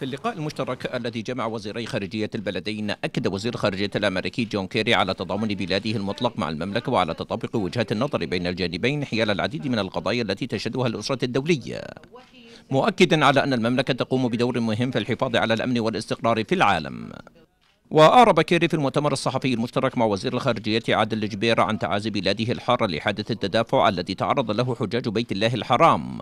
في اللقاء المشترك الذي جمع وزيري خارجية البلدين أكد وزير خارجية الأمريكي جون كيري على تضامن بلاده المطلق مع المملكة وعلى تطابق وجهات النظر بين الجانبين حيال العديد من القضايا التي تشهدها الأسرة الدولية مؤكدا على أن المملكة تقوم بدور مهم في الحفاظ على الأمن والاستقرار في العالم وأعرب كيري في المؤتمر الصحفي المشترك مع وزير الخارجية عادل جبير عن تعازي بلاده الحارة لحادث التدافع الذي تعرض له حجاج بيت الله الحرام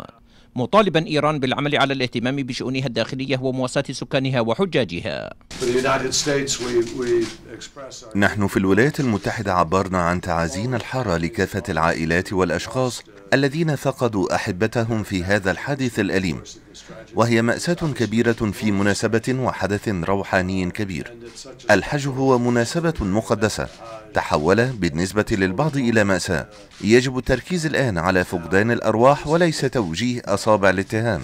مطالبا إيران بالعمل على الاهتمام بشؤونها الداخلية ومواساة سكانها وحجاجها نحن في الولايات المتحدة عبرنا عن تعازينا الحارة لكافة العائلات والأشخاص الذين فقدوا أحبتهم في هذا الحادث الأليم وهي مأساة كبيرة في مناسبة وحدث روحاني كبير الحج هو مناسبة مقدسة تحول بالنسبة للبعض إلى مأساة يجب التركيز الآن على فقدان الأرواح وليس توجيه أصابع الاتهام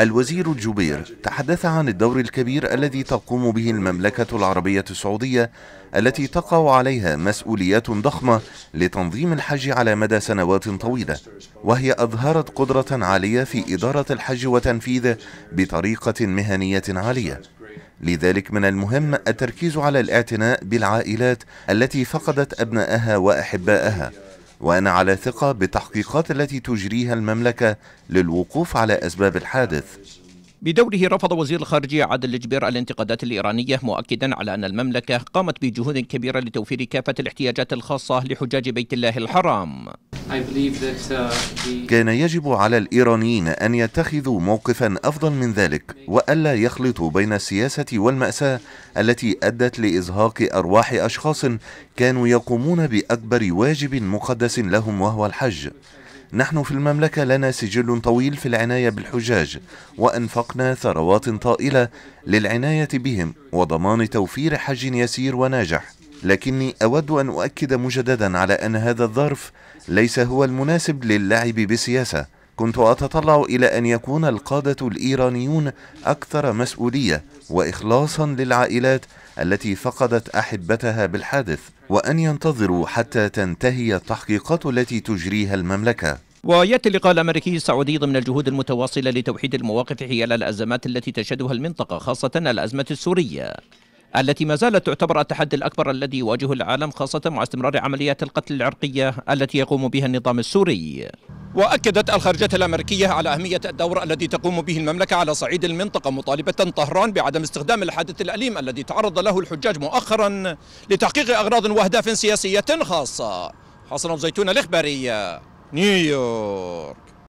الوزير الجبير تحدث عن الدور الكبير الذي تقوم به المملكة العربية السعودية التي تقع عليها مسؤوليات ضخمة لتنظيم الحج على مدى سنوات طويلة وهي أظهرت قدرة عالية في إدارة الحج وتنفيذ التنفيذ بطريقة مهنية عالية لذلك من المهم التركيز على الاعتناء بالعائلات التي فقدت أبنائها وأحبائها وأنا على ثقة بالتحقيقات التي تجريها المملكة للوقوف على أسباب الحادث بدوره رفض وزير الخارجية عادل الجبير الانتقادات الإيرانية مؤكدا على أن المملكة قامت بجهود كبيرة لتوفير كافة الاحتياجات الخاصة لحجاج بيت الله الحرام Uh, كان يجب على الإيرانيين أن يتخذوا موقفا أفضل من ذلك وألا يخلطوا بين السياسة والمأساة التي أدت لإزهاق أرواح أشخاص كانوا يقومون بأكبر واجب مقدس لهم وهو الحج نحن في المملكة لنا سجل طويل في العناية بالحجاج وأنفقنا ثروات طائلة للعناية بهم وضمان توفير حج يسير وناجح لكني أود أن أؤكد مجددا على أن هذا الظرف ليس هو المناسب للعب بسياسة كنت أتطلع إلى أن يكون القادة الإيرانيون أكثر مسؤولية وإخلاصا للعائلات التي فقدت أحبتها بالحادث وأن ينتظروا حتى تنتهي التحقيقات التي تجريها المملكة وياتي اللقاء الامريكي السعودي ضمن الجهود المتواصله لتوحيد المواقف حيال الازمات التي تشهدها المنطقه خاصه الازمه السوريه التي ما زالت تعتبر التحدي الأكبر الذي يواجهه العالم خاصة مع استمرار عمليات القتل العرقية التي يقوم بها النظام السوري وأكدت الخارجية الأمريكية على أهمية الدور الذي تقوم به المملكة على صعيد المنطقة مطالبة طهران بعدم استخدام الحادث الأليم الذي تعرض له الحجاج مؤخرا لتحقيق أغراض وأهداف سياسية خاصة حسن زيتون الإخبارية نيويورك